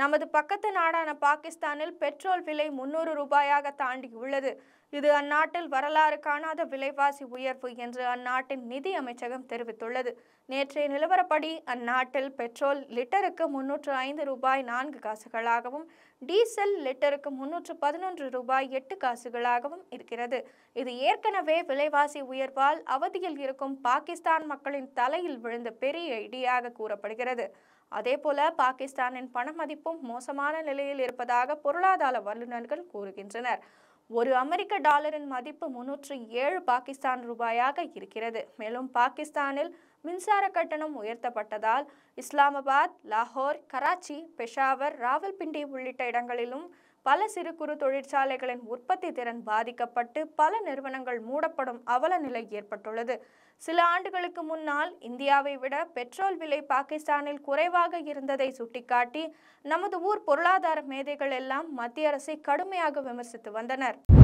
நமது பக்கத்து நாடான பாகிஸ்தானில் பெட்ரோல் விலை முன்னூறு ரூபாயாக தாண்டியுள்ளது இது அந்நாட்டில் வரலாறு காணாத விலைவாசி உயர்வு என்று அந்நாட்டின் நிதி அமைச்சகம் தெரிவித்துள்ளது நேற்றைய நிலவரப்படி அந்நாட்டில் பெட்ரோல் லிட்டருக்கு முன்னூற்று ஐந்து ரூபாய் நான்கு காசுகளாகவும் டீசல் லிட்டருக்கு முன்னூற்று பதினொன்று ரூபாய் எட்டு காசுகளாகவும் இருக்கிறது இது ஏற்கனவே விலைவாசி உயர்வால் அவதியில் இருக்கும் பாகிஸ்தான் மக்களின் தலையில் விழுந்த பெரிய இடியாக கூறப்படுகிறது அதே போல பாகிஸ்தானின் பண மதிப்பும் மோசமான நிலையில் இருப்பதாக பொருளாதார வல்லுநர்கள் கூறுகின்றனர் ஒரு அமெரிக்க டாலரின் மதிப்பு முன்னூற்று ஏழு பாகிஸ்தான் ரூபாயாக இருக்கிறது மேலும் பாகிஸ்தானில் மின்சார கட்டணம் உயர்த்தப்பட்டதால் இஸ்லாமாபாத் லாகோர் கராச்சி பெஷாவர் ராவல்பிண்டி உள்ளிட்ட இடங்களிலும் பல சிறு குறு தொழிற்சாலைகளின் உற்பத்தி திறன் பாதிக்கப்பட்டு பல நிறுவனங்கள் மூடப்படும் அவல நிலை ஏற்பட்டுள்ளது சில ஆண்டுகளுக்கு முன்னால் இந்தியாவை விட பெட்ரோல் விலை பாகிஸ்தானில் குறைவாக இருந்ததை சுட்டிக்காட்டி நமது ஊர் பொருளாதார மேதைகள் எல்லாம் மத்திய அரசை கடுமையாக விமர்சித்து வந்தனர்